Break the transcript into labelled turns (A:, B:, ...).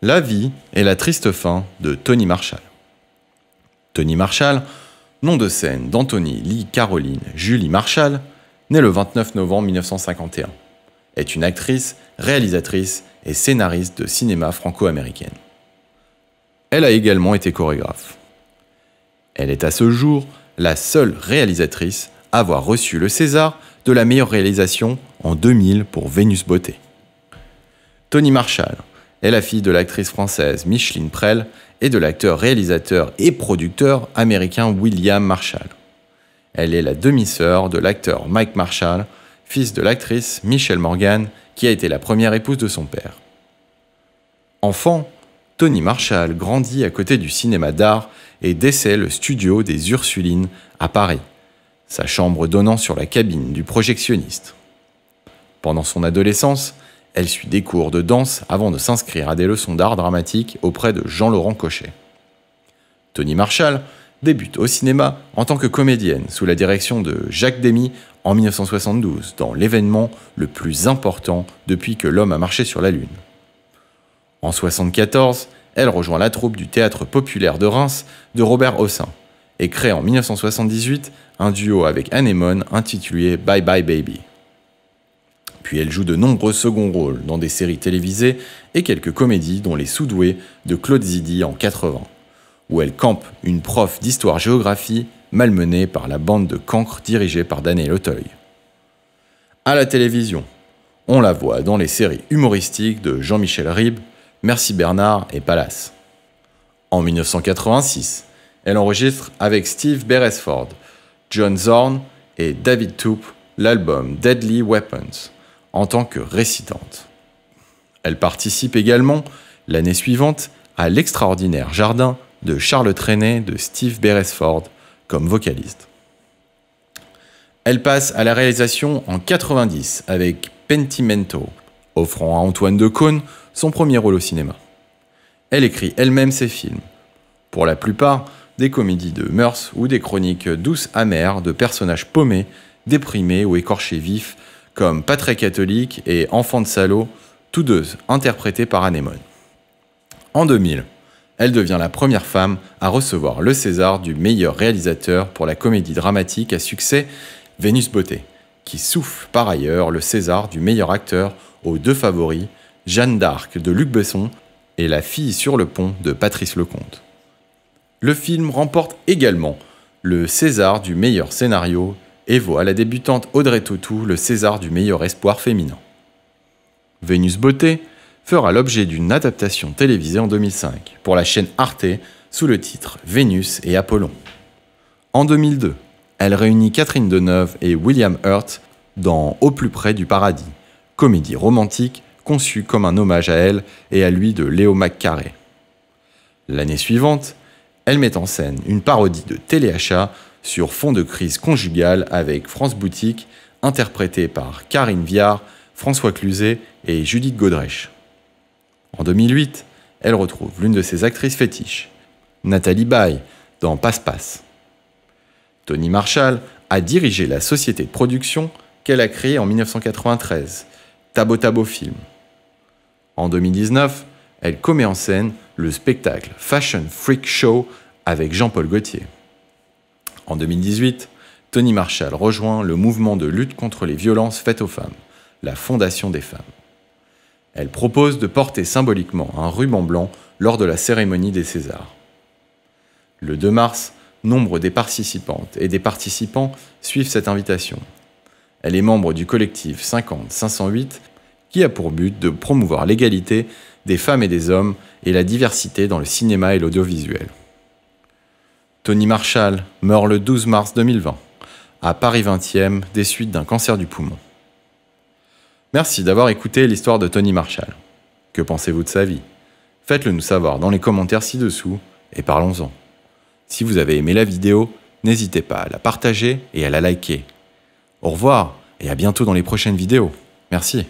A: La vie et la triste fin de Tony Marshall. Tony Marshall, nom de scène d'Anthony Lee Caroline Julie Marshall, née le 29 novembre 1951, est une actrice, réalisatrice et scénariste de cinéma franco-américaine. Elle a également été chorégraphe. Elle est à ce jour la seule réalisatrice à avoir reçu le César de la meilleure réalisation en 2000 pour Vénus Beauté. Tony Marshall, est la fille de l'actrice française Micheline Prell et de l'acteur, réalisateur et producteur américain William Marshall. Elle est la demi-sœur de l'acteur Mike Marshall, fils de l'actrice Michelle Morgan, qui a été la première épouse de son père. Enfant, Tony Marshall grandit à côté du cinéma d'art et décède le studio des Ursulines à Paris, sa chambre donnant sur la cabine du projectionniste. Pendant son adolescence, elle suit des cours de danse avant de s'inscrire à des leçons d'art dramatique auprès de Jean-Laurent Cochet. Tony Marshall débute au cinéma en tant que comédienne sous la direction de Jacques Demy en 1972 dans l'événement le plus important depuis que l'homme a marché sur la Lune. En 1974, elle rejoint la troupe du théâtre populaire de Reims de Robert Hossin et crée en 1978 un duo avec Anémone intitulé Bye Bye Baby puis elle joue de nombreux seconds rôles dans des séries télévisées et quelques comédies dont Les Soudoués de Claude Zidi en 80, où elle campe une prof d'histoire-géographie malmenée par la bande de cancres dirigée par Daniel Auteuil. À la télévision, on la voit dans les séries humoristiques de Jean-Michel Ribes, Merci Bernard et Palace. En 1986, elle enregistre avec Steve Beresford, John Zorn et David Toop l'album Deadly Weapons en tant que récitante. Elle participe également, l'année suivante, à l'extraordinaire jardin de Charles Trenet de Steve Beresford comme vocaliste. Elle passe à la réalisation en 90 avec Pentimento, offrant à Antoine de Caunes son premier rôle au cinéma. Elle écrit elle-même ses films, pour la plupart des comédies de mœurs ou des chroniques douces amères de personnages paumés, déprimés ou écorchés vifs comme Pas très catholique et Enfant de salaud, tous deux interprétés par Anémone. En 2000, elle devient la première femme à recevoir le César du meilleur réalisateur pour la comédie dramatique à succès Vénus Beauté, qui souffle par ailleurs le César du meilleur acteur aux deux favoris, Jeanne d'Arc de Luc Besson et La fille sur le pont de Patrice Lecomte. Le film remporte également le César du meilleur scénario et voit la débutante Audrey Tautou le César du meilleur espoir féminin. Vénus Beauté fera l'objet d'une adaptation télévisée en 2005 pour la chaîne Arte sous le titre Vénus et Apollon. En 2002, elle réunit Catherine Deneuve et William Hurt dans Au plus près du paradis, comédie romantique conçue comme un hommage à elle et à lui de Léo McCarré. L'année suivante, elle met en scène une parodie de téléachat sur fond de crise conjugale avec France Boutique, interprétée par Karine Viard, François Cluzet et Judith Godrèche. En 2008, elle retrouve l'une de ses actrices fétiches, Nathalie Baye, dans Passe-Passe. Tony Marshall a dirigé la société de production qu'elle a créée en 1993, Tabo Tabo Film. En 2019, elle commet en scène le spectacle Fashion Freak Show avec Jean-Paul Gaultier. En 2018, Tony Marshall rejoint le mouvement de lutte contre les violences faites aux femmes, la Fondation des femmes. Elle propose de porter symboliquement un ruban blanc lors de la cérémonie des Césars. Le 2 mars, nombre des participantes et des participants suivent cette invitation. Elle est membre du collectif 50-508 qui a pour but de promouvoir l'égalité des femmes et des hommes et la diversité dans le cinéma et l'audiovisuel. Tony Marshall meurt le 12 mars 2020, à Paris 20e, des suites d'un cancer du poumon. Merci d'avoir écouté l'histoire de Tony Marshall. Que pensez-vous de sa vie Faites-le nous savoir dans les commentaires ci-dessous et parlons-en. Si vous avez aimé la vidéo, n'hésitez pas à la partager et à la liker. Au revoir et à bientôt dans les prochaines vidéos. Merci.